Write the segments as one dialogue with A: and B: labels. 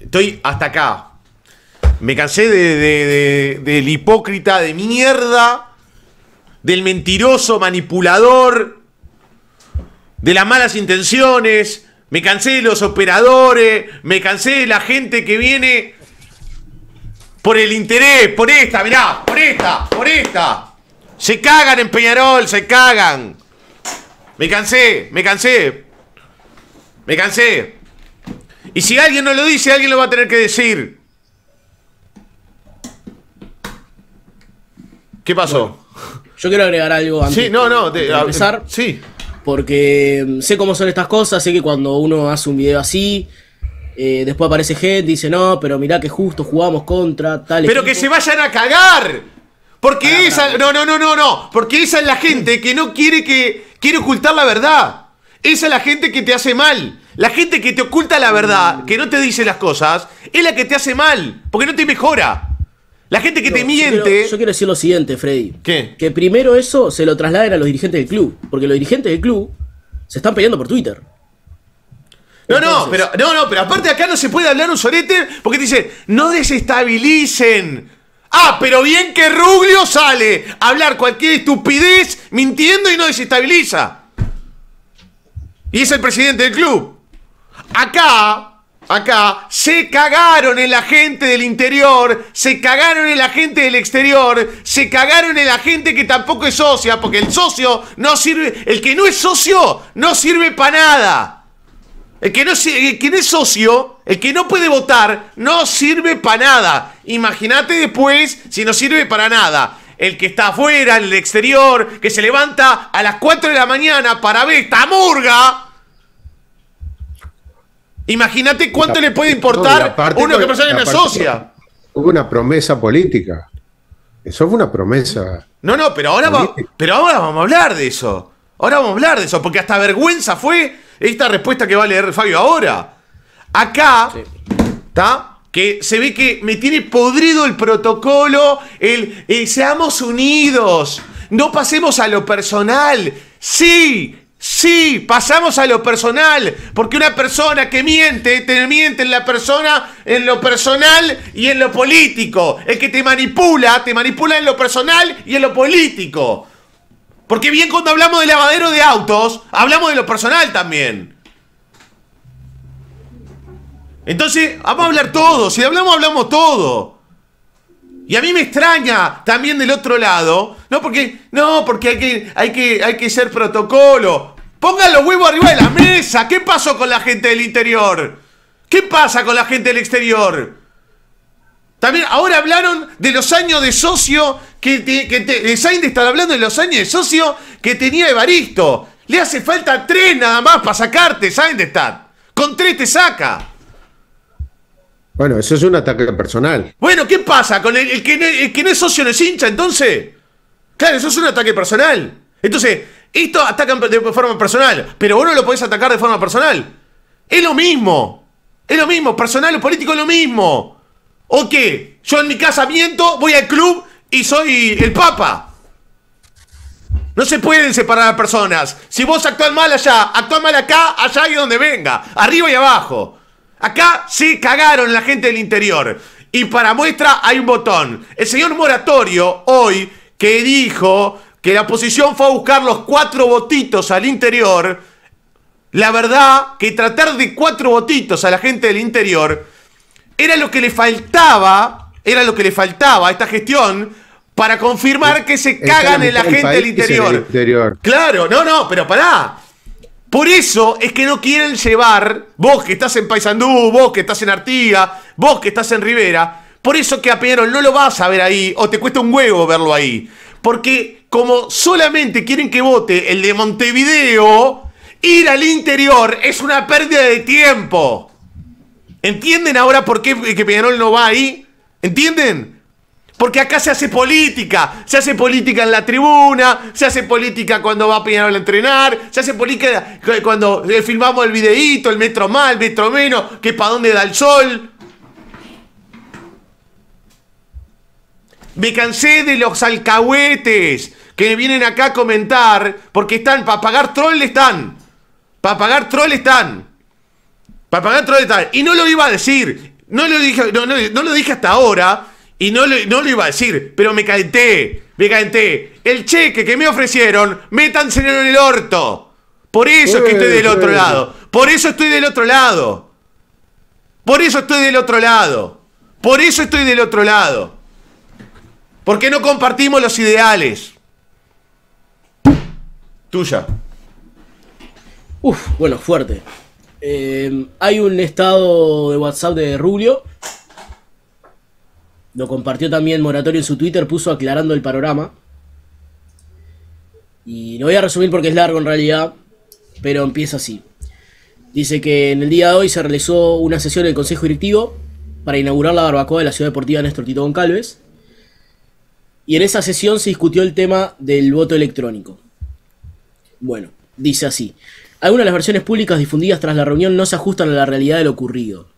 A: Estoy hasta acá. Me cansé de, del hipócrita de mierda, del mentiroso manipulador, de las malas intenciones. Me cansé de los operadores, me cansé de la gente que viene por el interés, por esta, mirá, por esta, por esta. Se cagan en Peñarol, se cagan. Me cansé, me cansé. Me cansé. Y si alguien no lo dice, alguien lo va a tener que decir.
B: ¿Qué pasó? yo quiero agregar algo antes. Sí, no, no, de, empezar. Sí. Porque mm, sé cómo son estas cosas, sé que cuando uno hace un video así, eh, después aparece gente y dice, no, pero mirá que justo jugamos contra tal. Pero que se
A: vayan a cagar. Porque esa... No, no, no, no, no. Porque esa es la gente que no quiere que... Quiere ocultar la verdad. Esa es la gente que te hace mal. La gente que te oculta la verdad, que no te dice las cosas, es la que te hace mal, porque no te mejora. La gente que te miente. Yo
B: quiero, decir lo siguiente, Freddy. ¿Qué? Que primero eso se lo trasladen a los dirigentes del club. Porque los dirigentes del club se están peleando por Twitter. No, no, pero, no, no, pero aparte acá no se puede hablar
A: un solete, porque te no desestabilicen. Ah, pero bien que Ruglio sale a hablar cualquier estupidez mintiendo y no desestabiliza. Y es el presidente del club. Acá Acá se cagaron en la gente del interior, se cagaron en la gente del exterior, se cagaron en la gente que tampoco es socia, porque el socio no sirve, el que no es socio no sirve para nada. El que, no, el que no es socio, el que no puede votar, no sirve para nada. Imagínate después si no sirve para nada el que está afuera, en el exterior, que se levanta a las 4 de la mañana para ver esta murga Imagínate cuánto le puede importar no, uno que persona que me asocia.
C: Hubo una promesa política. Eso fue una promesa.
A: No, no, pero ahora, pero ahora vamos a hablar de eso. Ahora vamos a hablar de eso, porque hasta vergüenza fue esta respuesta que va a leer Fabio ahora. Acá, ¿está? que se ve que me tiene podrido el protocolo, el, seamos unidos, no pasemos a lo personal. Sí, Sí, pasamos a lo personal, porque una persona que miente, te miente en la persona, en lo personal y en lo político. El que te manipula, te manipula en lo personal y en lo político. Porque bien cuando hablamos de lavadero de autos, hablamos de lo personal también. Entonces, vamos a hablar todo, si hablamos, hablamos todo. Y a mí me extraña también del otro lado. No, porque. No, porque hay que, hay que, hay que ser protocolo. Pongan los huevos arriba de la mesa. ¿Qué pasó con la gente del interior? ¿Qué pasa con la gente del exterior? También ahora hablaron de los años de socio que, que está hablando de los años de socio que tenía Evaristo. Le hace falta tres nada más para sacarte, Sainz Con tres te saca.
C: Bueno, eso es un ataque personal.
A: Bueno, ¿qué pasa? ¿Con el, que, no, es socio no es hincha, entonces? Claro, eso es un ataque personal. Entonces, esto atacan de forma personal, pero vos no lo podés atacar de forma personal. Es lo mismo. Es lo mismo. Personal o político es lo mismo. ¿O qué? Yo en mi casa miento, voy al club y soy el papa. No se pueden separar a personas. Si vos actúas mal allá, actúas mal acá, allá y donde venga. Arriba y abajo. Acá sí cagaron la gente del interior. Y para muestra hay un botón. El señor Moratorio hoy que dijo que la oposición fue a buscar los cuatro botitos al interior. La verdad que tratar de cuatro botitos a la gente del interior era lo que le faltaba, era lo que le faltaba a esta gestión para confirmar eh, que se cagan en la gente del interior. Claro, no, no, pero pará. Por eso es que no quieren llevar, vos que estás en Paysandú, vos que estás en Artigas, vos que estás en Rivera, por eso que a Peñarol no lo vas a ver ahí o te cuesta un huevo verlo ahí. Porque como solamente quieren que vote el de Montevideo, ir al interior es una pérdida de tiempo. ¿Entienden ahora por qué que Peñarol no va ahí? ¿Entienden? Porque acá se hace política. Se hace política en la tribuna, se hace política cuando va a Peñarol a entrenar, se hace política cuando filmamos el videíto, el metro más, el metro menos, que para dónde da el sol. Me cansé de los alcahuetes que vienen acá a comentar porque están, para pagar troll están. Para pagar troll están. Para pagar troll están. Y no lo iba a decir. No lo dije, no lo dije hasta ahora y no lo, iba a decir, pero me calenté, me calenté. El cheque que me ofrecieron, métanselo en el orto. Por eso es que estoy del otro lado. Por eso estoy del otro lado. Por eso estoy del otro lado. Por eso estoy del otro lado. Porque no compartimos
B: los ideales. Tuya. Uf, bueno, fuerte. Eh, hay un estado de WhatsApp de Rubio lo compartió también Moratorio en su Twitter, puso aclarando el panorama. Y no voy a resumir porque es largo en realidad, pero empieza así. Dice que en el día de hoy se realizó una sesión del Consejo Directivo para inaugurar la barbacoa de la Ciudad Deportiva Néstor Tito Goncalves. Y en esa sesión se discutió el tema del voto electrónico. Bueno, dice así. Algunas de las versiones públicas difundidas tras la reunión no se ajustan a la realidad de lo ocurrido.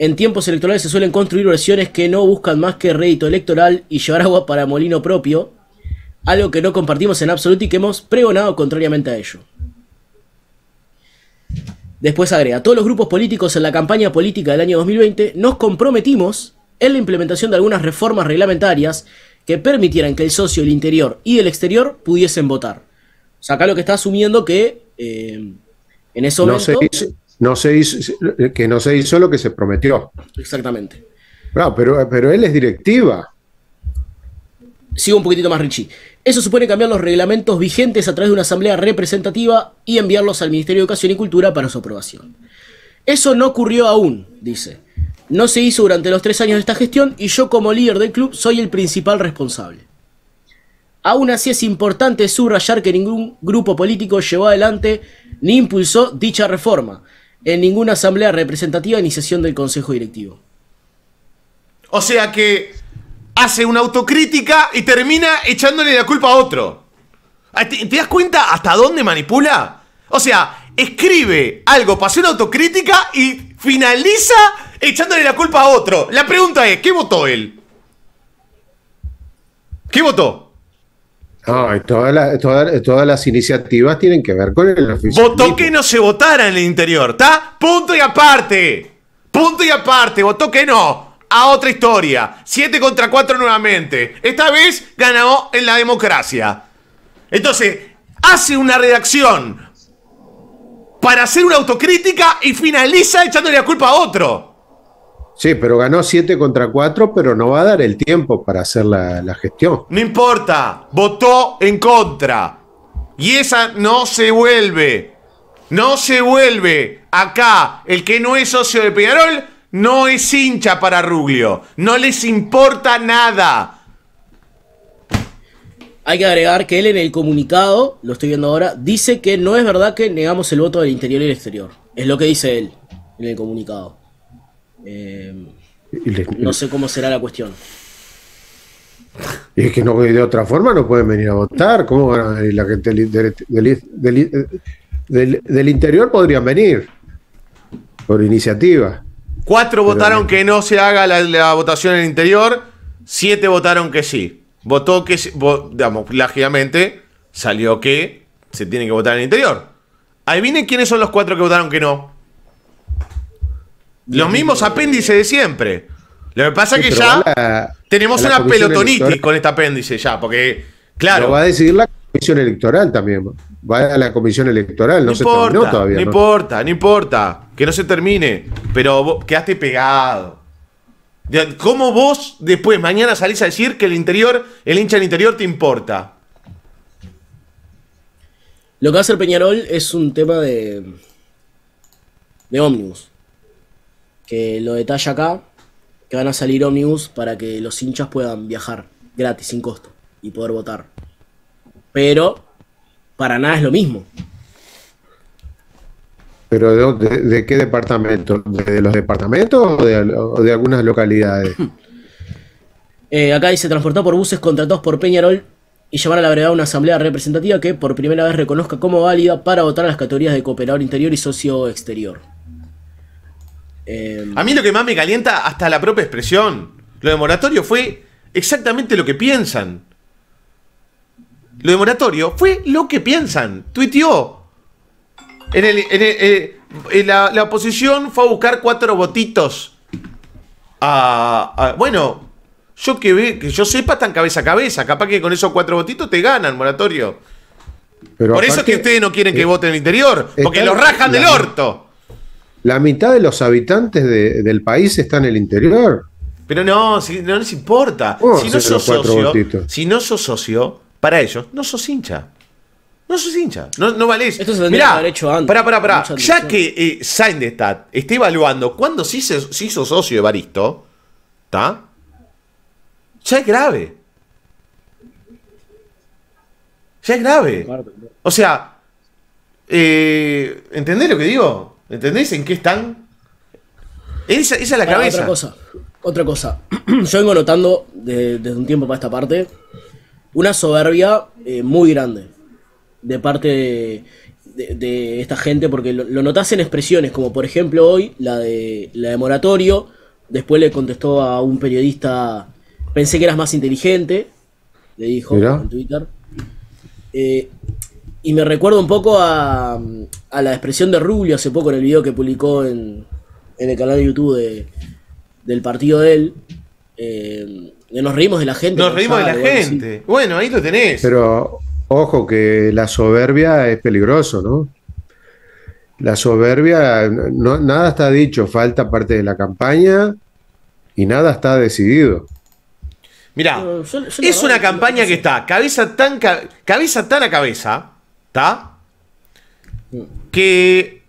B: En tiempos electorales se suelen construir versiones que no buscan más que rédito electoral y llevar agua para molino propio, algo que no compartimos en absoluto y que hemos pregonado contrariamente a ello. Después agrega, todos los grupos políticos en la campaña política del año 2020 nos comprometimos en la implementación de algunas reformas reglamentarias que permitieran que el socio del interior y el exterior pudiesen votar. O acá lo que está asumiendo que eh, en ese momento
C: no se hizo, que no se hizo lo que se prometió.
B: Exactamente.
C: pero, pero él es directiva.
B: Sigo un poquitito más, Richie. Eso supone cambiar los reglamentos vigentes a través de una asamblea representativa y enviarlos al Ministerio de Educación y Cultura para su aprobación. Eso no ocurrió aún, dice. No se hizo durante los tres años de esta gestión y yo como líder del club soy el principal responsable. Aún así es importante subrayar que ningún grupo político llevó adelante ni impulsó dicha reforma, en ninguna asamblea representativa ni sesión del Consejo Directivo.
A: O sea que hace una autocrítica y termina echándole la culpa a otro. Ah, ¿Te, das cuenta hasta dónde manipula? O sea, escribe algo, pasó una autocrítica y finaliza echándole la culpa a otro. La pregunta es, ¿qué votó él? ¿Qué votó?
C: No, todas las, todas, las iniciativas tienen que ver
A: con el oficio. Votó que no se votara en el interior, ¿está? Punto y aparte. Punto y aparte. Votó que no. A otra historia. Siete contra cuatro nuevamente. Esta vez ganó en la democracia. Entonces, hace una redacción para hacer una autocrítica y finaliza echándole la culpa a otro.
C: Sí, pero ganó 7 contra 4, pero no va a dar el tiempo para hacer la,
A: gestión. No importa, votó en contra. Y esa no se vuelve. No se vuelve. Acá, el que no es socio de Peñarol no es hincha para Ruglio. No les importa nada.
B: Hay que agregar que él en el comunicado, lo estoy viendo ahora, dice que no es verdad que negamos el voto del interior y el exterior. Es lo que dice él en el comunicado.
C: Eh, no sé
B: cómo será la cuestión.
C: Y es que no, de otra forma no pueden venir a votar. ¿Cómo van a venir la gente del, interior? Podrían venir por iniciativa.
A: Cuatro votaron que no se haga la, votación en el interior, siete votaron que sí. Votó que, digamos, lógicamente salió que se tiene que votar en el interior. Adivinen quiénes son los cuatro que votaron que no los mismos apéndices de siempre. Lo que pasa es que ya tenemos una pelotonitis con este apéndice ya, porque, claro. Lo va a
C: decidir la comisión electoral también. Va a la comisión electoral, no, se importa, todavía. No, no,
A: importa, no importa. Que no se termine, pero vos quedaste pegado. ¿Cómo vos después, mañana salís a decir que el interior,
B: el hincha del interior te importa? Lo que va a hacer Peñarol es un tema de. de ómnibus que lo detalla acá, que van a salir ómnibus para que los hinchas puedan viajar gratis, sin costo, y poder votar. Pero para nada es lo mismo.
C: ¿Pero de, qué departamento? ¿De, los departamentos o de, algunas localidades?
B: Eh, acá dice, transportar por buses contratados por Peñarol y llevar a la brevedad una asamblea representativa que por primera vez reconozca como válida para votar las categorías de cooperador interior y socio exterior.
A: Em, a mí lo que más me calienta, hasta la propia expresión, lo de moratorio fue exactamente lo que piensan. Lo de moratorio fue lo que piensan. Tuiteó. En la, oposición fue a buscar cuatro votitos. bueno, yo que, ve, que yo sepa, están cabeza a cabeza. Capaz que con esos cuatro votitos te ganan, moratorio.
C: Pero Por eso es que
A: ustedes no quieren que eh, voten En el interior, porque los rajan del orto.
C: La mitad de los habitantes del país está en el interior.
A: Pero no, no les importa. si, no sos socio, para ellos, no sos hincha. No sos hincha. No, no valés. Esto se que hecho
B: antes. Ya
A: que eh, Etat está evaluando cuando se sos socio de Baristo, ¿está? Ya es grave. Ya es grave. O sea, eh, ¿entendés lo que digo? ¿Entendés en qué están? Esa, es la cabeza.
B: Otra cosa, Yo vengo notando desde un tiempo para esta parte una soberbia eh, muy grande de parte de, esta gente, porque lo, notas notás en expresiones, como por ejemplo hoy la de, la de Moratorio, después le contestó a un periodista, pensé que eras más inteligente, le dijo en Twitter. Eh, y me recuerdo un poco a, la expresión de Rubio hace poco en el video que publicó en, el canal de YouTube del partido de él. de eh, nos reímos de la gente. Nos reímos de la gente.
C: Bueno, ahí lo tenés. Pero ojo que la soberbia es peligroso, ¿no? La soberbia, nada está dicho, falta parte de la campaña y nada está decidido.
A: Mirá, es una campaña que está cabeza tan, cabeza tan a cabeza ¿Está? Que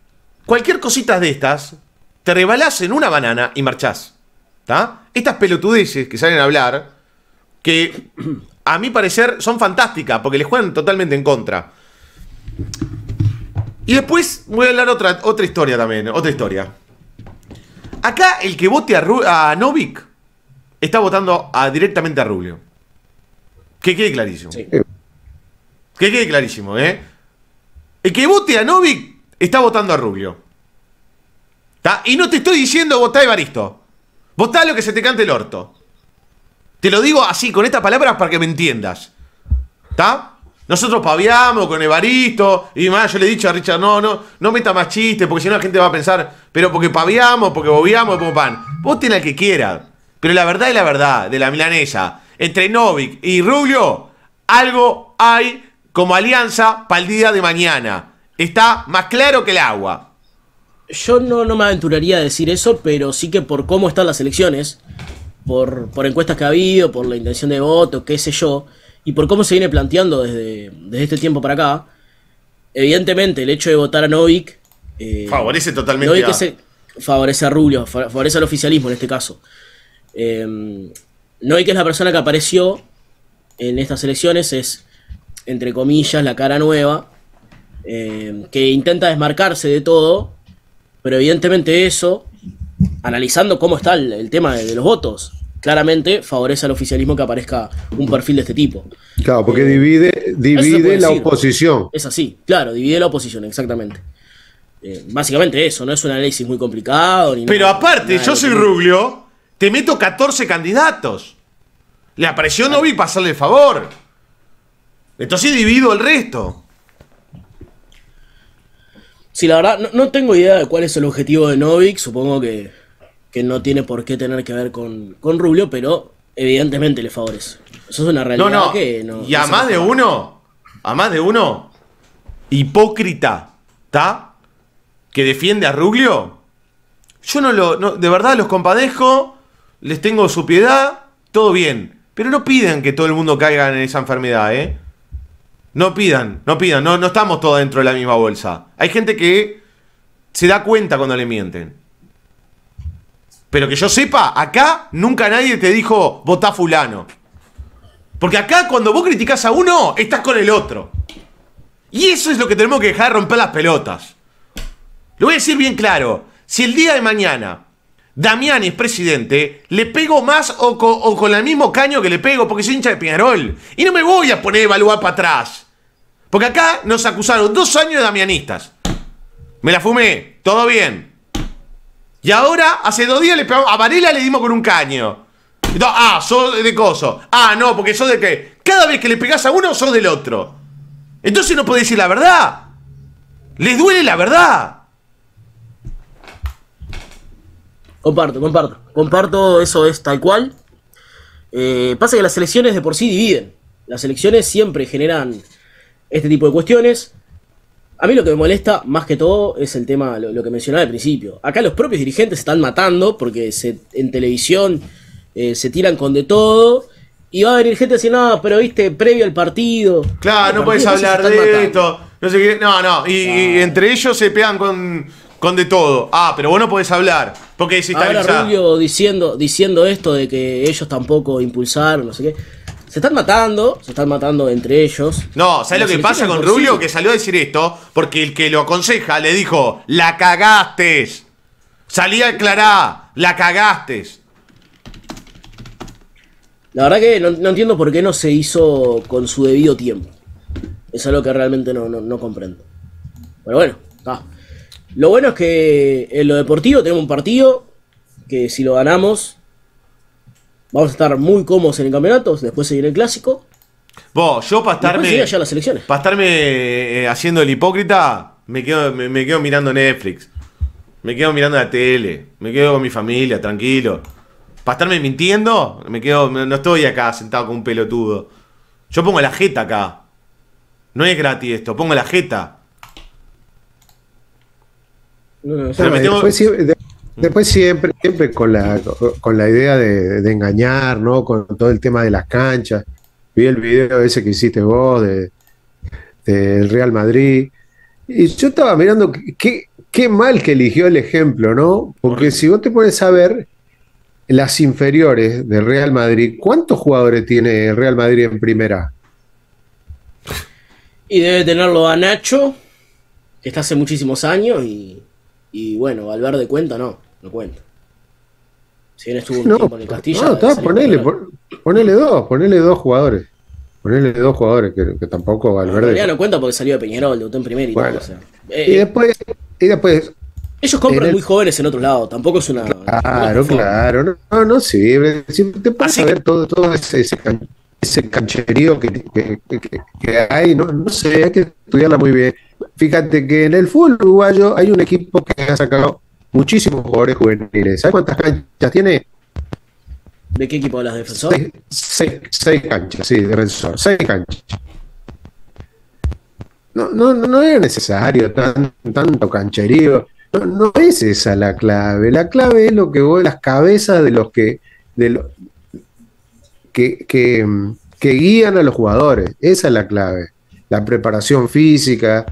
A: cualquier cosita de estas, te rebalas en una banana y marchás. ¿Está? Estas pelotudeces que salen a hablar, que a mi parecer son fantásticas, porque les juegan totalmente en contra. Y después voy a hablar otra, otra historia también, otra historia. Acá el que vote a, Novik está votando directamente a Rubio. Que quede clarísimo. Que quede clarísimo, ¿eh? El que vote a Novik está votando a Rubio. ¿Está? Y no te estoy diciendo votá a Evaristo. Votá lo que se te cante el orto. Te lo digo así, con estas palabras, para que me entiendas. ¿Está? Nosotros paviamos con Evaristo y más. Yo le he dicho a Richard, no, no, no meta más chistes, porque si no la gente va a pensar, pero porque paviamos, porque bobiamos, como pan. Voten al que quiera Pero la verdad es la verdad de la milanesa. Entre Novik y Rubio, algo hay como alianza para el día de mañana. Está más claro que el agua.
B: Yo no, no me aventuraría a decir eso, pero sí que por cómo están las elecciones, por, por encuestas que ha habido, por la intención de voto, qué sé yo, y por cómo se viene planteando desde, desde este tiempo para acá, evidentemente el hecho de votar a Novik... Eh, favorece totalmente a... Se, favorece a Rubio, favorece al oficialismo en este caso. Eh, Novik es la persona que apareció en estas elecciones, es entre comillas, la cara nueva, eh, que intenta desmarcarse de todo, pero evidentemente eso, analizando cómo está el, tema de, los votos, claramente favorece al oficialismo que aparezca un perfil de este tipo.
C: Claro, porque divide, divide la oposición.
B: Es así, claro, divide la oposición, exactamente. Eh, básicamente eso, no es un análisis muy complicado. pero aparte, yo soy
A: Ruglio, te meto 14 candidatos. le apareció no vi pasarle el
B: favor. Entonces divido el resto. Sí, la verdad, no, tengo idea de cuál es el objetivo de Novik. Supongo que, que no tiene por qué tener que ver con, con Rubio, pero evidentemente le favorece. Eso es una realidad no, no. Y a más de uno, a más de uno, hipócrita,
A: ¿está? Que defiende a Rubio. Yo no lo. de verdad los compadezco, les tengo su piedad, todo bien. Pero no piden que todo el mundo caiga en esa enfermedad, ¿eh? No pidan, no pidan, no, no estamos todos dentro de la misma bolsa. Hay gente que se da cuenta cuando le mienten. Pero que yo sepa, acá nunca nadie te dijo votá fulano. Porque acá cuando vos criticás a uno, estás con el otro. Y eso es lo que tenemos que dejar de romper las pelotas. Lo voy a decir bien claro. Si el día de mañana Damián es presidente, le pego más o, con el mismo caño que le pego porque soy hincha de Peñarol. Y no me voy a poner a evaluar para atrás. Porque acá nos acusaron dos años de damianistas. Me la fumé, todo bien. Y ahora, hace dos días, le pegamos, a Varela le dimos con un caño. Entonces, ah, sos de coso. Ah, no, porque sos de que cada vez que le pegás a uno, sos del otro. Entonces no podés decir la verdad.
B: Les duele la verdad. Comparto, comparto. Comparto, eso es tal cual. Eh, pasa que las elecciones de por sí dividen. Las elecciones siempre generan este tipo de cuestiones. A mí lo que me molesta más que todo es el tema, lo, que mencionaba al principio. Acá los propios dirigentes se están matando porque se, en televisión eh, se tiran con de todo. Y va a venir gente así, no, pero viste, previo al partido. Claro, no puedes hablar de esto.
A: No sé qué. No, no. Y, entre ellos se pegan con, con de todo. Ah, pero vos no podés hablar. Porque Ahora
B: Rubio diciendo, diciendo esto de que ellos tampoco impulsaron, no sé qué. Se están matando, se están matando entre ellos. No, ¿sabes lo que pasa con Rubio? Que
A: salió a decir esto porque el que lo aconseja le dijo, la cagaste. Salí a aclarar, la cagaste.
B: La verdad que no, entiendo por qué no se hizo con su debido tiempo. Es algo que realmente no, comprendo. Pero bueno, está. Lo bueno es que en lo deportivo tenemos un partido que si lo ganamos Vamos a estar muy cómodos en el campeonato, después seguir el clásico.
A: Vos, yo para estarme. las elecciones. Para estarme eh, haciendo el hipócrita, me quedo, me, quedo mirando Netflix. Me quedo mirando la tele. Me quedo con mi familia, tranquilo. Para estarme mintiendo, me quedo. No estoy acá sentado con un pelotudo. Yo pongo la jeta acá. No es gratis esto, pongo la jeta.
B: No, no,
C: Después siempre, siempre con la, con la idea de, engañar, ¿no? Con todo el tema de las canchas. Vi el video ese que hiciste vos de, del Real Madrid. Y yo estaba mirando qué, qué mal que eligió el ejemplo, ¿no? Porque si vos te pones a ver las inferiores del Real Madrid, ¿cuántos jugadores tiene el Real Madrid en primera?
B: Y debe tenerlo a Nacho, que está hace muchísimos años y y bueno, Valverde cuenta, no, no cuenta. Si bien estuvo un tiempo en el Castilla. No, está, ponele,
C: ponele dos, ponele dos jugadores. Ponele dos jugadores que, que tampoco Valverde. En no
B: cuenta porque salió de Peñarol, debutó en primer y todo, o y eh, después, y después. Ellos compran muy jóvenes en otro lado, tampoco es una. Claro,
C: claro, no, no, si si Siempre te pasa ver todo, todo ese, ese, ese cancherío que, que, que, hay, no, no sé, hay que estudiarla muy bien. Fíjate que en el fútbol uruguayo hay un equipo que ha sacado muchísimos jugadores juveniles. ¿Sabes cuántas canchas tiene?
B: ¿De qué equipo hablas, defensor?
C: Seis, seis, canchas, sí, defensor, seis canchas. No, no, era necesario tanto cancherío. No, es esa la clave. La clave es lo que vos, las cabezas de los que, de que, que, que guían a los jugadores. Esa es la clave. La preparación física,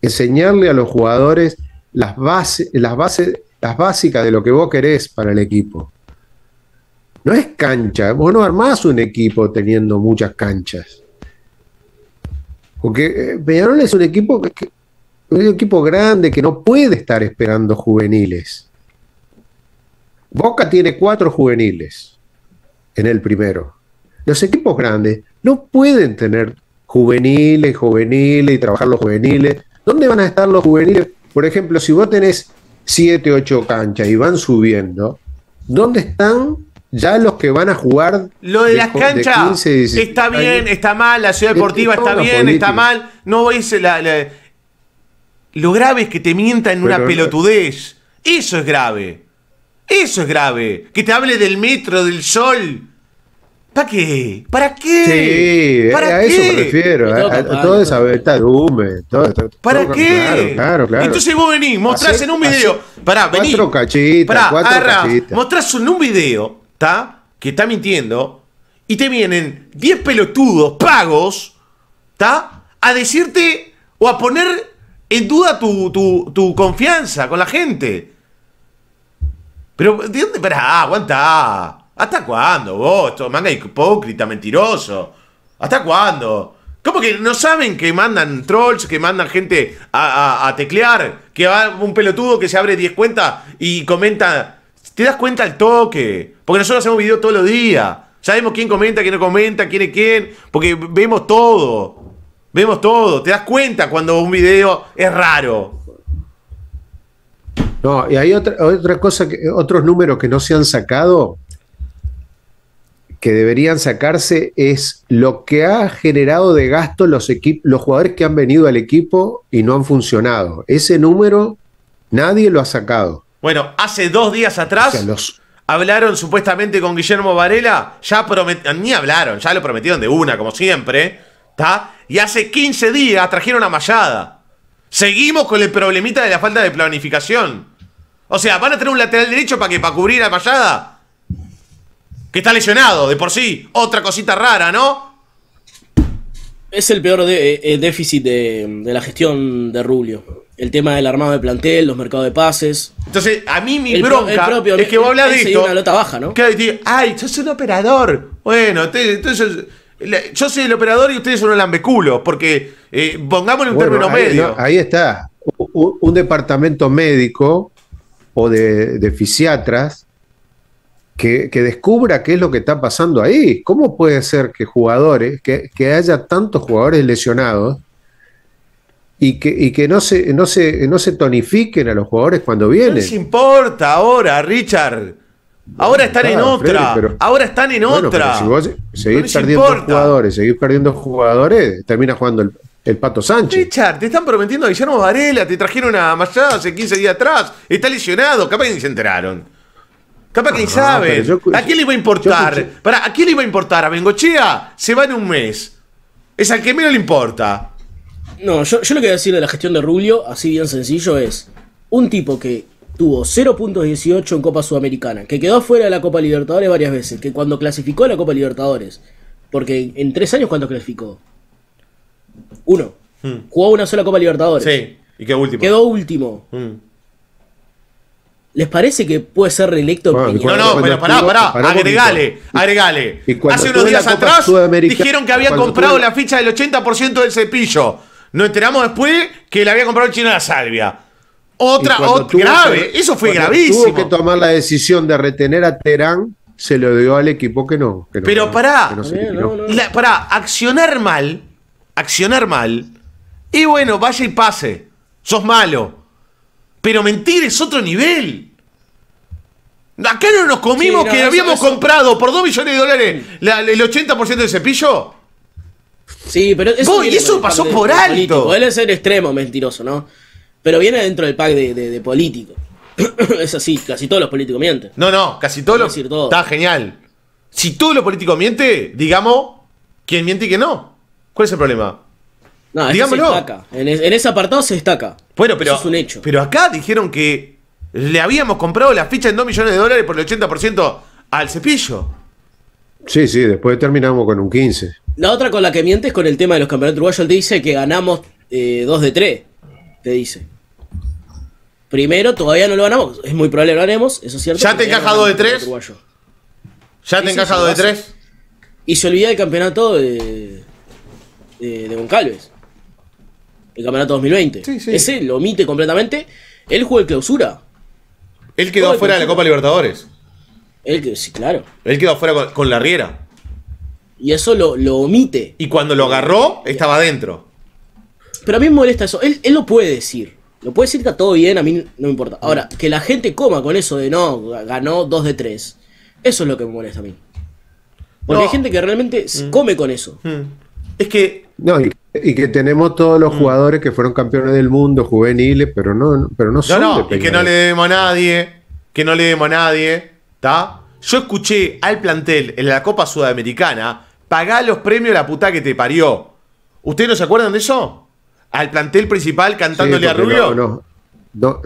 C: enseñarle a los jugadores las bases, las bases, las básicas de lo que vos querés para el equipo. No es cancha, vos no armás un equipo teniendo muchas canchas. Porque eh, Peñarol es un equipo un equipo grande que no puede estar esperando juveniles. Boca tiene cuatro juveniles en el primero. Los equipos grandes no pueden tener juveniles, juveniles y trabajar los juveniles. ¿Dónde van a estar los juveniles? Por ejemplo, si vos tenés 7, 8 canchas y van subiendo, ¿dónde están ya los que van a jugar? Lo
B: de, las canchas está
C: bien, está
A: mal, la ciudad deportiva está bien, está mal. No es la, Lo grave es que te mientan en una pelotudez. Eso es grave. Eso es grave. Que te hable del metro, del sol. ¿Para qué? ¿Para qué?
C: Sí, eh, a eso me refiero. A, toda esa ¿Para qué? Claro, claro, Entonces vos
A: venís, mostrás en un video. pará, venís. Cuatro cachitas. Pará, cuatro Mostrás en un video, ¿está? Que está mintiendo. Y te vienen 10 pelotudos pagos, ¿está? A decirte o a poner en duda tu, tu, tu confianza con la gente. Pero, ¿de dónde? Pará, aguanta. ¿Hasta cuándo vos? manga hipócrita, mentiroso. ¿Hasta cuándo? ¿Cómo que no saben que mandan trolls, que mandan gente a, teclear? Que va un pelotudo que se abre 10 cuentas y comenta. ¿Te das cuenta al toque? Porque nosotros hacemos videos todos los días. Sabemos quién comenta, quién no comenta, quién es quién. Porque vemos todo. Vemos todo. ¿Te das cuenta cuando un video es raro?
C: No, y hay otra, otra cosa, que, otros números que no se han sacado que deberían sacarse es lo que ha generado de gasto los, los jugadores que han venido al equipo y no han funcionado. Ese número nadie lo ha sacado.
A: Bueno, hace dos días atrás hablaron supuestamente con Guillermo Varela, ya prometieron, ni hablaron, ya lo prometieron de una, como siempre, ¿tá? y hace 15 días trajeron a mallada. Seguimos con el problemita de la falta de planificación. O sea, ¿van a tener un lateral derecho para que para cubrir a mallada? que está lesionado de por sí. Otra cosita rara, ¿no?
B: Es el peor eh, eh, déficit de, la gestión de Rubio. El tema del armado de plantel, los mercados de pases. Entonces, a mí mi broma bronca es que vos hablas de esto. una nota baja, ¿no? Que yo ay, un operador. Bueno, entonces
A: yo soy el operador y ustedes son los lambeculo, porque eh, en un término medio.
C: ahí está. Un, departamento médico o de, de fisiatras que, descubra qué es lo que está pasando ahí. ¿Cómo puede ser que jugadores, que, haya tantos jugadores lesionados y que, y que no, se, no, se, no se tonifiquen a los jugadores cuando vienen? No les
A: importa ahora, Richard. Ahora están en otra. ahora están en otra.
C: si seguís perdiendo jugadores, seguís perdiendo jugadores, termina jugando el, el, Pato Sánchez.
A: Richard, te están prometiendo a Guillermo Varela, te trajeron una Machado hace 15 días atrás, está lesionado, capaz ni se enteraron. Capaz que ah, sabe? ¿A quién le iba a importar? Para, ¿A quién le iba a importar? ¿A Bengochea? Se va en
B: un mes. Es al que menos le importa. No, yo, lo que voy a decir de la gestión de Rubio, así bien sencillo, es un tipo que tuvo 0.18 en Copa Sudamericana, que quedó fuera de la Copa Libertadores varias veces, que cuando clasificó a la Copa Libertadores, porque en tres años, ¿cuántos clasificó? Uno. Hmm. Jugó una sola Copa Libertadores. Sí, y quedó último. Quedó último. Hmm. ¿Les parece que puede ser reelecto? no, no, pero pará, pará, agregale,
A: agregale.
B: Hace unos días atrás dijeron
A: que había comprado la ficha del 80% del cepillo. Nos enteramos después que la había comprado el chino de la salvia. Otra, otra grave, eso fue gravísimo. Tuvo que
C: tomar la decisión de retener a Terán, se lo dio al equipo que no. pero
A: pará, para pará, accionar mal, accionar mal, y bueno, vaya y pase, sos malo. Pero mentir es otro nivel. Acá no nos comimos que habíamos comprado por 2 millones de dólares el 80% del cepillo.
B: Sí, pero eso, y eso pasó por alto. alto. es ser extremo, mentiroso, ¿no? Pero viene dentro del pack de, políticos. es así, casi todos los políticos mienten. No, no, casi todos Está genial. Si todos los políticos mienten, digamos
A: quién miente y quién no. ¿Cuál es el problema? No, En, ese apartado se destaca. Bueno, pero. es un hecho. Pero acá dijeron que le habíamos comprado la ficha en 2 millones de dólares por
B: el 80% al cepillo.
C: Sí, sí, después terminamos con un 15.
B: La otra con la que mientes con el tema de los campeonatos uruguayos, él te dice que ganamos 2 eh, de 3. Te dice. Primero, todavía no lo ganamos. Es muy probable que lo ganemos, eso es cierto. ¿Ya te encaja 2 de 3? ¿Ya te encaja 2 de 3? Y se olvida el campeonato de, de, de Goncalves el campeonato 2020. Ese lo omite completamente. Él jugó el clausura. Él quedó fuera de la Copa Libertadores. Él quedó, sí, claro. Él quedó fuera con, la Riera. Y eso lo, omite. Y cuando lo agarró, estaba adentro. Pero a mí me molesta eso. Él, lo puede decir. Lo puede decir, que está todo bien, a mí no me importa. Ahora, que la gente coma con eso de no, ganó 2 de 3. Eso es lo que me molesta a mí. Porque hay gente que realmente mm. come con eso.
A: Mm.
C: Es que. No, y, que tenemos todos los mm. jugadores que fueron campeones del mundo, juveniles, pero no, pero no, no No, y que no le
A: debemos a nadie. Que no le debemos a nadie. ¿Está? Yo escuché al plantel en la Copa Sudamericana pagar los premios a la puta que te parió. ¿Ustedes no se acuerdan de eso? Al plantel principal cantándole a Rubio.
C: No, no.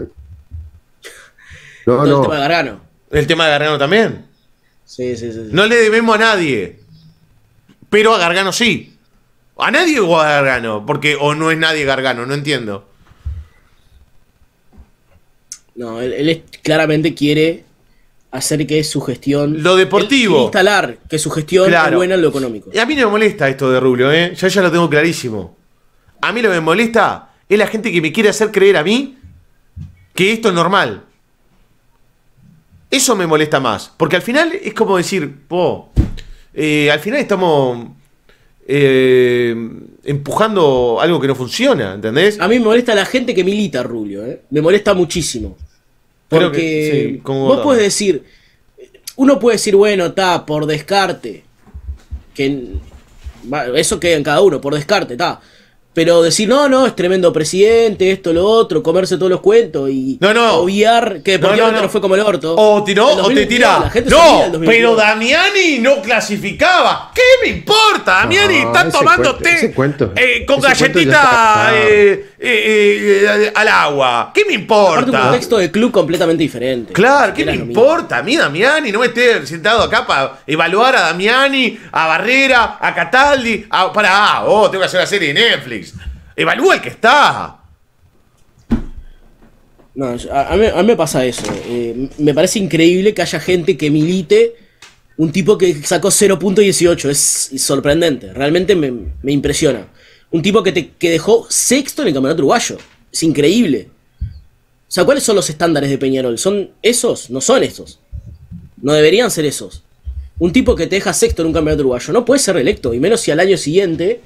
C: No, El tema de
A: Gargano. El tema de Gargano también.
B: sí, sí, sí.
A: No le debemos a nadie. Pero a Gargano sí. A nadie igual Gargano. Porque o no es nadie Gargano, no entiendo.
B: No, él, claramente quiere hacer que su gestión. Lo deportivo. Instalar que su gestión es buena en lo económico. Y a mí no me molesta
A: esto de Rubio, ¿eh? Yo ya lo tengo clarísimo. A mí lo que me molesta es la gente que me quiere hacer creer a mí que esto es normal. Eso me molesta más. Porque al final es como decir, eh, al final estamos
B: eh, empujando algo que no funciona, ¿entendés? A mí me molesta la gente que milita, Rubio, ¿eh? me molesta muchísimo. Porque vos puedes decir, uno puede decir, bueno, está, por descarte, que eso queda en cada uno, por descarte, está. Pero decir, no, no, es tremendo presidente, esto, lo otro, comerse todos los cuentos y obviar que por no, no, fue como el orto. O tiró o te tira. no, pero
A: Damiani no clasificaba. ¿Qué me importa? Damiani está tomando té eh, con galletita eh, eh, al agua. ¿Qué me importa? Aparte un contexto
B: de club completamente diferente.
A: Claro, ¿qué me importa? A mí Damiani, no me esté sentado acá para evaluar a Damiani, a Barrera, a Cataldi. para, ah, oh, tengo que hacer una serie de Netflix. Evalúe el que está.
B: No, a, mí, me pasa eso. Eh, me parece increíble que haya gente que milite un tipo que sacó 0.18. Es sorprendente. Realmente me, impresiona. Un tipo que, te, dejó sexto en el campeonato uruguayo. Es increíble. O sea, ¿cuáles son los estándares de Peñarol? ¿Son esos? No son esos. No deberían ser esos. Un tipo que te deja sexto en un campeonato uruguayo no puede ser reelecto, y menos si al año siguiente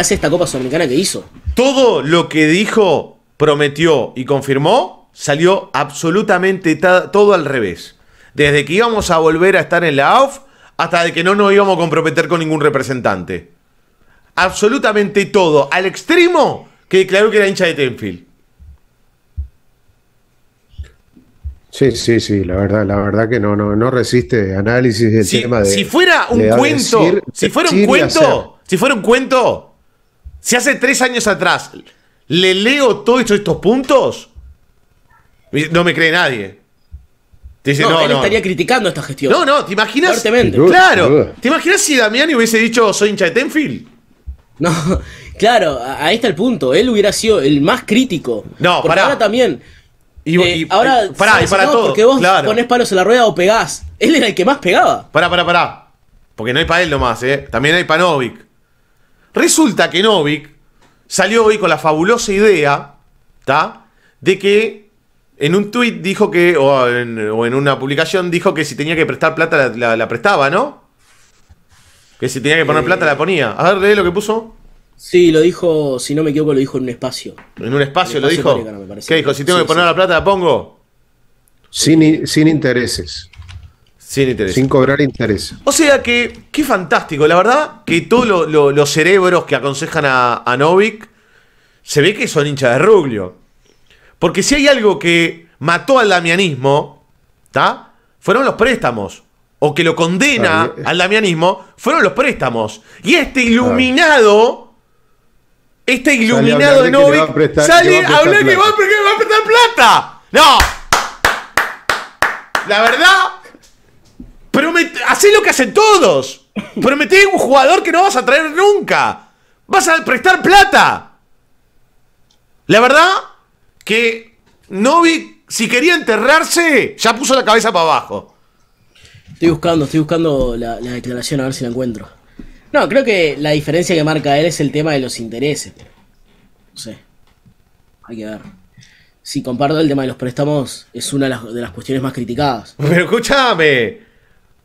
B: hace esta Copa Sudamericana que hizo.
A: Todo lo que dijo, prometió y confirmó salió absolutamente todo al revés. Desde que íbamos a volver a estar en la AUF hasta de que no nos íbamos a comprometer con ningún representante. Absolutamente todo, al extremo que declaró que era hincha de Tenfield.
C: Sí, sí, sí, la verdad, la verdad que no, no, resiste análisis del tema de. Si fuera un cuento, si fuera un cuento,
A: si fuera un cuento, si hace tres años atrás le leo todos estos puntos, no me cree nadie. no, él estaría
B: criticando esta gestión. No, no, ¿te imaginas? Claro. ¿Te imaginas si Damiani hubiese dicho soy hincha de Tenfield? No, claro, ahí está el punto. Él hubiera sido el más crítico. No, para. ahora también. Y, eh, ahora. Eh, para todo. Porque vos pones palos en la rueda o pegás. Él era el que más pegaba.
A: Pará, pará, pará. Porque no hay para él nomás, ¿eh? También hay para Novik. Resulta que Novik salió hoy con la fabulosa idea, De que en un tweet dijo que, o en, una publicación dijo que si tenía que prestar plata la, prestaba, ¿no? Que si tenía que poner plata la eh, ponía.
B: A ver, lee lo que puso. Sí, lo dijo, si no me equivoco, lo dijo en un espacio. ¿En un
A: espacio, lo dijo? ¿Qué dijo? Si tengo que poner la plata, la pongo.
B: sin intereses.
A: Sin interés.
C: Sin cobrar interés.
A: O sea que, qué fantástico. La verdad que todos los cerebros que aconsejan a, Novik se ve que son hinchas de Ruglio. Porque si hay algo que mató al damianismo, está fueron los préstamos. O que lo condena al damianismo, fueron los préstamos. Y este iluminado, este iluminado de Novik, sale a, a hablar que va a prestar plata. ¡No! La verdad, hacé lo que hacen todos. Prometí un jugador que no vas a traer nunca. Vas a prestar plata. La verdad
B: que Novi, si quería enterrarse, ya puso la cabeza para abajo. Estoy buscando, estoy buscando la, declaración a ver si la encuentro. No, creo que la diferencia que marca él es el tema de los intereses. No sé. Hay que ver. Si comparto el tema de los préstamos, es una de las, de las cuestiones más criticadas.
A: Pero escúchame.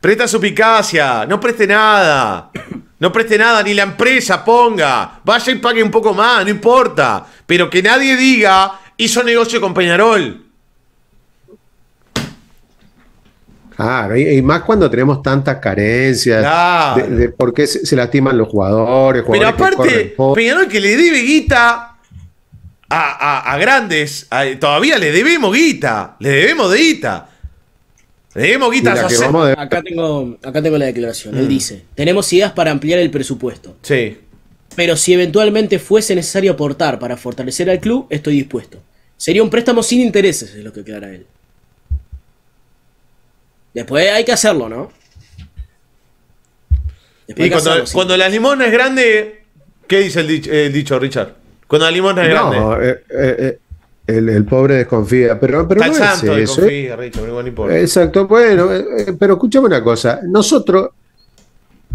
A: Presta su picacia, no preste nada. No preste nada, ni la empresa ponga. Vaya y pague un poco más, no importa. Pero que nadie diga, hizo negocio con Peñarol.
C: Claro, y, más cuando tenemos tantas carencias de, por qué se, lastiman los jugadores. jugadores Pero aparte,
A: Peñarol que le debe guita a, grandes, todavía le debemos guita, le debemos de guita. Eh, acá,
B: tengo, acá tengo la declaración. Él mm. dice: Tenemos ideas para ampliar el presupuesto. Sí. Pero si eventualmente fuese necesario aportar para fortalecer al club, estoy dispuesto. Sería un préstamo sin intereses, es lo que aclara él. Después hay que hacerlo, ¿no? y cuando, la limona es
A: grande, ¿qué dice el dicho, Richard? Cuando la limona es no,
C: grande. Eh, eh, eh el, pobre desconfía, pero, no santo es eso.
A: ¿eh? no
C: Exacto, bueno, eh, eh, pero escúchame una cosa. Nosotros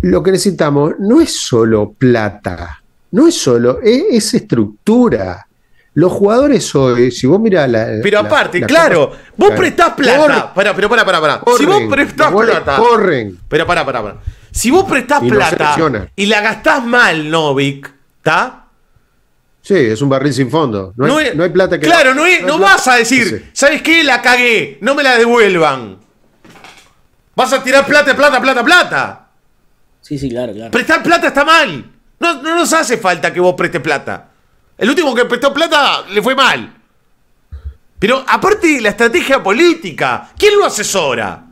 C: lo que necesitamos no es solo plata, no es solo, es, estructura. Los jugadores hoy, si vos mirás la. Pero aparte, claro, vos prestás plata.
A: Pará, pero pará, pará, pará. si vos prestás plata. Corren. Pero pará, pará, pará. Si vos prestás plata y la gastás mal, Novik, ¿está? Sí, es un barril sin fondo. No, hay, plata que. Claro, no, no, vas a decir, ¿sabes qué? La cagué, no me la devuelvan. Vas a tirar plata, plata, plata, plata.
B: Sí, sí, claro, claro.
A: Prestar plata está mal. No, nos hace falta que vos prestes plata. El último que prestó plata le fue mal. Pero aparte la estrategia política, ¿quién lo asesora?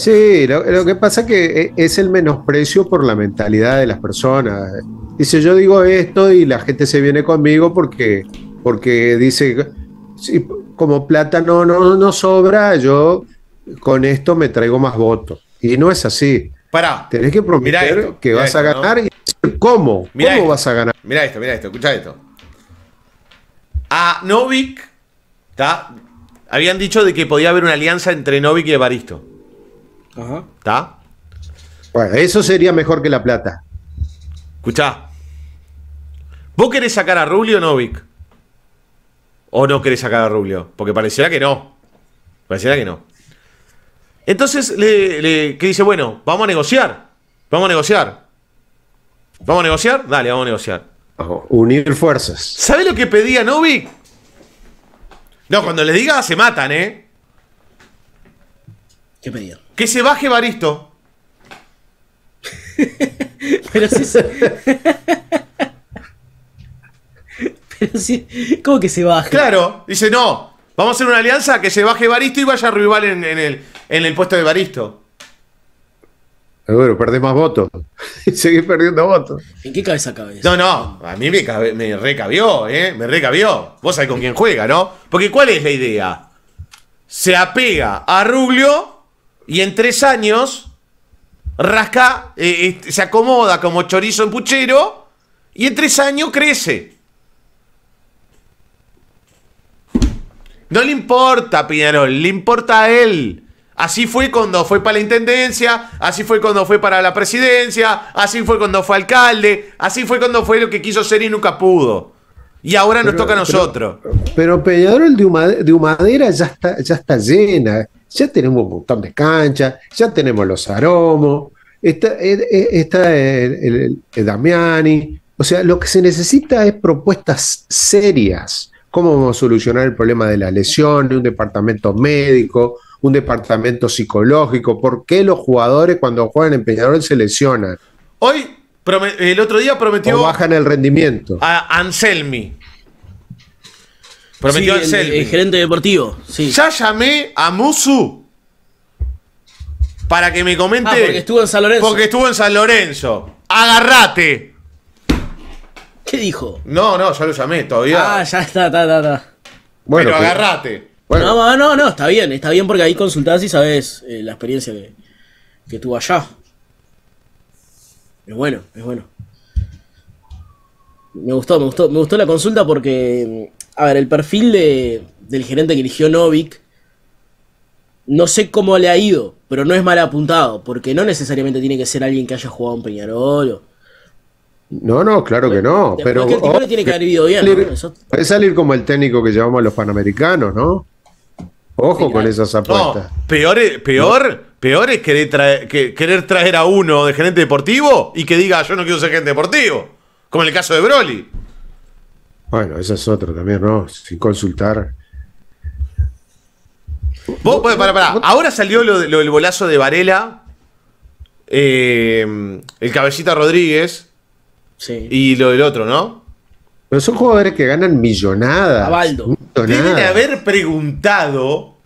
C: Sí, lo, que pasa es que eh, es el menosprecio por la mentalidad de las personas. Dice, yo digo esto y la gente se viene conmigo porque, porque dice, si como plata no, no, no sobra, yo con esto me traigo más votos. Y no es así. Para Tenés que prometer que vas a ganar y cómo. ¿Cómo vas a ganar?
A: Mira esto, mira esto, escucha esto. A Novik, habían dicho de que podía haber una alianza entre Novik y Evaristo. ¿Está?
C: Bueno, eso sería mejor que La Plata.
A: Escuchá. ¿Vos querés sacar a Rubio o ¿O no querés sacar a Rubio? Porque pareciera que no. Pareciera que no. Entonces, le, dice, bueno, vamos a negociar. Vamos a negociar. ¿Vamos a negociar? Dale, vamos a negociar.
C: Unir fuerzas.
A: ¿Sabés lo que pedía Novik? No, cuando les diga se matan, ¿eh? ¿Qué pedía? Que se baje Baristo. Pero si. Pero si. ¿Cómo que se baje? Claro, dice no. Vamos a hacer una alianza que se baje Baristo y vaya rival en, el, en el puesto de Baristo.
C: Pero ah, perdés más votos.
B: Seguís perdiendo votos. ¿En qué cabeza cabeza?
A: No, no, a mí me, me recabió, ¿eh? Me recabió. Vos sabés con quién juega, ¿no? Porque ¿cuál es la idea? Se apega a Rubio y en tres años rasca, eh, este, se acomoda como chorizo en puchero y en tres años crece. No le importa Piñarol, le importa a él. Así fue cuando fue para la intendencia, así fue cuando fue para la presidencia, así fue cuando fue alcalde, así fue cuando fue lo que quiso ser y nunca pudo. Y ahora nos toca a nosotros.
C: Pero, pero Peñarol de, Humadera ya está, ya está llena ya tenemos un montón de canchas, ya tenemos los aromos, está, eh, eh, el, Damiani. O sea, lo que se necesita es propuestas serias. ¿Cómo vamos a solucionar el problema de la lesión, de un departamento médico, un departamento psicológico? ¿Por qué los jugadores cuando juegan en Peñarol se lesionan?
A: Hoy, el otro día prometió... O
C: bajan el rendimiento.
A: A Anselmi, Prometió el, gerente deportivo. Sí. Ya llamé a Musu para que me comente. Ah, porque estuvo en San Lorenzo. Porque estuvo en San Lorenzo. Agarrate. ¿Qué dijo? No, no, ya
B: lo llamé todavía. Ah, ya está, está, está. está. Bueno, Pero
A: agarrate.
B: Bueno. No, no, no, está bien, está bien porque ahí consultás y sabes eh, la experiencia que, que tuvo allá. Es bueno, es bueno. Me gustó, me gustó, me gustó la consulta porque a ver, el perfil de, del gerente que eligió Novik, no sé cómo le ha ido, pero no es mal apuntado, porque no necesariamente tiene que ser alguien que haya jugado en Peñarol
C: No, no, claro que no. Pero el tipo oh, tiene que haber
B: vivido bien. Salir,
C: Puede salir como el técnico que llevamos A los panamericanos, ¿no? Ojo con esas apuestas.
A: peor, peor, peor es querer traer, querer traer a uno de gerente deportivo y que diga yo no quiero ser gerente deportivo. Como en el caso de Broly.
C: Bueno, esa es otro también, ¿no? Sin consultar.
A: bueno, Ahora salió lo, del bolazo de Varela, eh, el Cabecita Rodríguez y lo del otro, ¿no? Pero son
C: jugadores que ganan millonadas. Abaldo.
A: Deben haber preguntado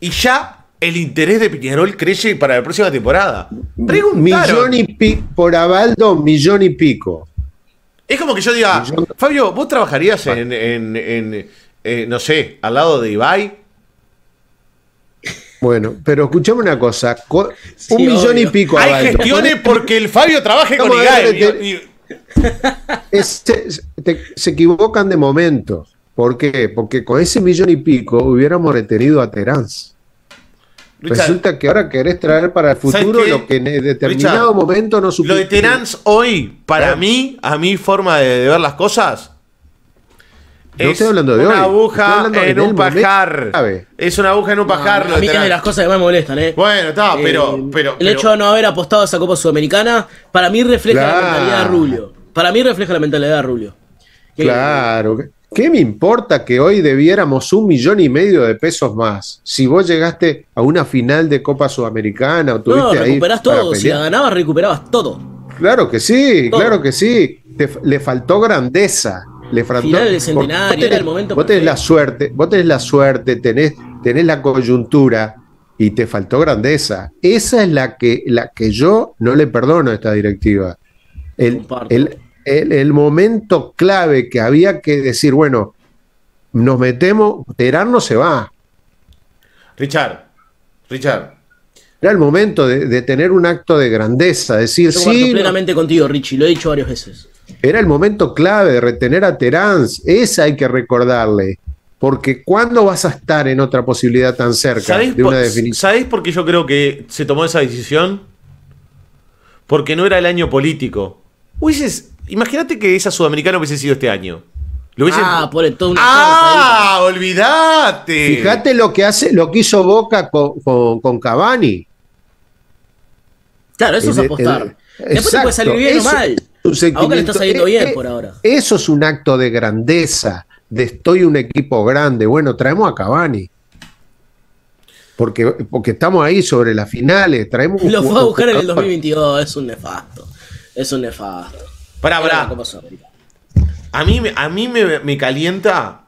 A: y ya el interés de Piñarol crece para la próxima temporada. Millón
C: y pico por Abaldo, millón y pico.
A: Es como que yo diga, Fabio, ¿vos trabajarías en, eh, no sé, al lado de Ibai?
C: Bueno, pero escuchame una cosa. un millón y pico. Hay gestiones
A: porque el Fabio trabaje con Ibai. se
C: equivocan de momento. ¿Por qué? Porque con ese millón y pico hubiéramos retenido a Terán Resulta que ahora querés traer para el futuro lo que en determinado momento no supiste. Lo de Terence
A: hoy, para mí, a mi forma de, ver las cosas, no es estoy hablando de una aguja en un pajar.
B: Es una aguja en un pajar. A mí de las cosas que más me molestan, ¿eh? Bueno, está, eh, pero, pero, El hecho de no haber apostado a esa Copa Sudamericana, para mí refleja la mentalidad de Rulio. Para mí refleja la mentalidad de Rulio.
C: claro. que. ¿Qué me importa que hoy debiéramos un millón y medio de pesos más? Si vos llegaste a una final de Copa Sudamericana o tuviste no, recuperás todo. Si la
B: ganabas, recuperabas todo.
C: Claro que sí, claro que sí. le faltó grandeza. Le Final del centenario, el momento. Vos la suerte, vos tenés la suerte, tenés, tenés la coyuntura y te faltó grandeza. Esa es la que, la que yo no le perdono a esta directiva. El, el, el, momento clave que había que decir, bueno, nos metemos, Terán no se va.
B: Richard, Richard.
C: Era el momento de, tener un acto de grandeza, decir sí. plenamente
B: contigo, Richie, lo he dicho varias veces.
C: Era el momento clave de retener a Terán, esa hay que recordarle. Porque ¿cuándo vas a estar en otra posibilidad tan
A: cerca de una definición? ¿Sabéis por qué yo creo que se tomó esa decisión? Porque no era el año político. Hubiese, Imagínate que esa sudamericana hubiese sido este año. Ah, por todo una Ah, olvídate.
C: Fíjate lo que hace, lo que hizo Boca con, con, Cavani.
B: Claro, eso es apostar. Después se puede salir bien o mal. Aunque le está saliendo eh, bien eh, por ahora.
C: Eso es un acto de grandeza, de estoy un equipo grande. Bueno, traemos a Cavani. Porque, porque estamos ahí sobre las finales. Traemos Lo fue a buscar en el
B: 2022, es un nefasto. Es un nefasto. Para A mí,
A: a mí me, calienta.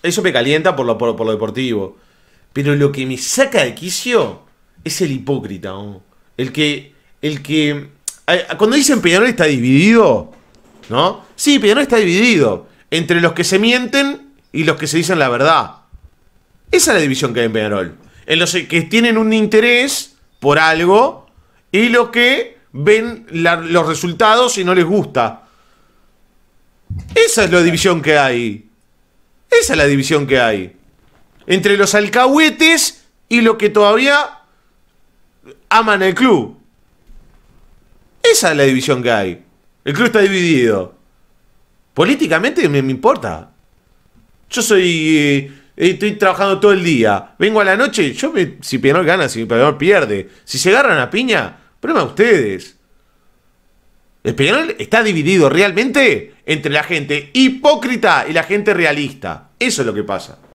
A: Eso me calienta por lo, por, lo deportivo. Pero lo que me saca de quicio es el hipócrita. El que. El que. Eh, cuando dicen Peñarol está dividido. ¿No? Sí, Peñarol está dividido. Entre los que se mienten y los que se dicen la verdad. Esa es la división que hay en Peñarol. En los que tienen un interés por algo. Y los que ven los resultados y no les gusta. Esa es la división que hay. Esa es la división que hay. Entre los alcahuetes y los que todavía aman el club. Esa es la división que hay. El club está dividido. Políticamente me, importa. Yo soy. Eh, estoy trabajando todo el día. Vengo a la noche. Yo si Peñarol gana, si peor pierde. Si se agarran a piña, Problema a ustedes. El está dividido realmente entre la gente hipócrita y la gente realista. Eso es lo que pasa.